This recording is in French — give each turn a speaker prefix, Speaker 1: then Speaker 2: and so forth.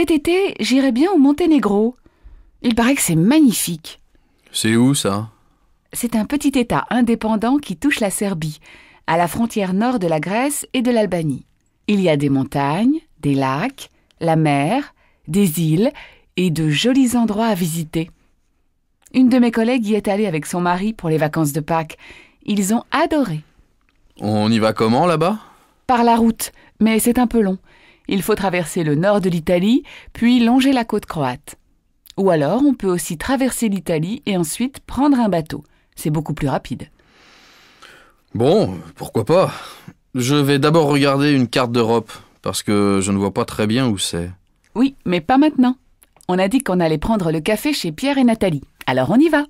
Speaker 1: Cet été, j'irai bien au Monténégro. Il paraît que c'est magnifique.
Speaker 2: C'est où ça
Speaker 1: C'est un petit État indépendant qui touche la Serbie, à la frontière nord de la Grèce et de l'Albanie. Il y a des montagnes, des lacs, la mer, des îles et de jolis endroits à visiter. Une de mes collègues y est allée avec son mari pour les vacances de Pâques. Ils ont adoré.
Speaker 3: On y va comment là-bas
Speaker 1: Par la route, mais c'est un peu long. Il faut traverser le nord de l'Italie, puis longer la côte croate. Ou alors on peut aussi traverser l'Italie et ensuite prendre un bateau. C'est beaucoup plus rapide.
Speaker 4: Bon, pourquoi pas Je vais d'abord regarder une carte d'Europe, parce que je ne vois pas très bien où
Speaker 1: c'est. Oui, mais pas maintenant. On a dit qu'on allait prendre le café chez Pierre et Nathalie. Alors on y va.